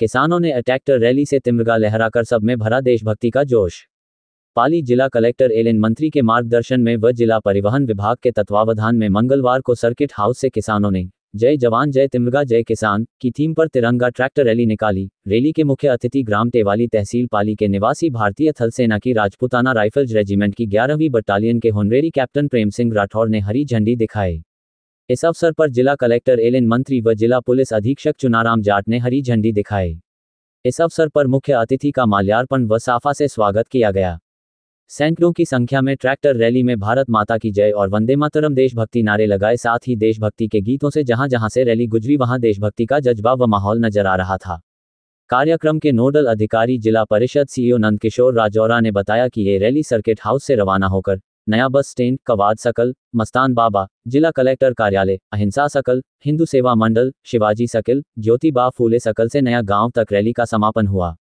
किसानों ने अटैक्टर रैली से तिमगा लहराकर सब में भरा देशभक्ति का जोश पाली जिला कलेक्टर एलिन मंत्री के मार्गदर्शन में व जिला परिवहन विभाग के तत्वावधान में मंगलवार को सर्किट हाउस से किसानों ने जय जवान जय तिमगा जय किसान की थीम पर तिरंगा ट्रैक्टर रैली निकाली रैली के मुख्य अतिथि ग्राम तेवाली तहसील पाली के निवासी भारतीय थल सेना की राजपुताना राइफल्स रेजिमेंट की ग्यारहवीं बटालियन के होनरेरी कैप्टन प्रेम सिंह राठौर ने हरी झंडी दिखाई इस अवसर पर जिला कलेक्टर एलिन मंत्री व जिला पुलिस अधीक्षक चुनाराम जाट ने हरी झंडी दिखाई इस अवसर पर मुख्य अतिथि का माल्यार्पण व साफा से स्वागत किया गया सैकड़ों की संख्या में ट्रैक्टर रैली में भारत माता की जय और वंदे मातरम देशभक्ति नारे लगाए साथ ही देशभक्ति के गीतों से जहां जहां से रैली गुजरी वहां देशभक्ति का जज्बा व माहौल नजर आ रहा था कार्यक्रम के नोडल अधिकारी जिला परिषद सीईओ नंदकिशोर राजौरा ने बताया कि ये रैली सर्किट हाउस से रवाना होकर नया बस स्टैंड कवाद सकल मस्तान बाबा जिला कलेक्टर कार्यालय अहिंसा सकल हिंदू सेवा मंडल शिवाजी सकल ज्योतिबा फूले सकल से नया गांव तक रैली का समापन हुआ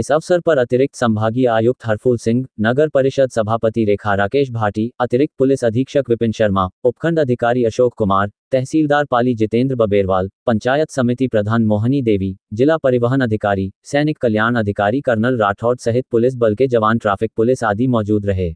इस अवसर पर अतिरिक्त संभागीय आयुक्त हरफूल सिंह नगर परिषद सभापति रेखा राकेश भाटी अतिरिक्त पुलिस अधीक्षक विपिन शर्मा उपखंड अधिकारी अशोक कुमार तहसीलदार पाली जितेंद्र बबेरवाल पंचायत समिति प्रधान मोहनी देवी जिला परिवहन अधिकारी सैनिक कल्याण अधिकारी कर्नल राठौड़ सहित पुलिस बल के जवान ट्रैफिक पुलिस आदि मौजूद रहे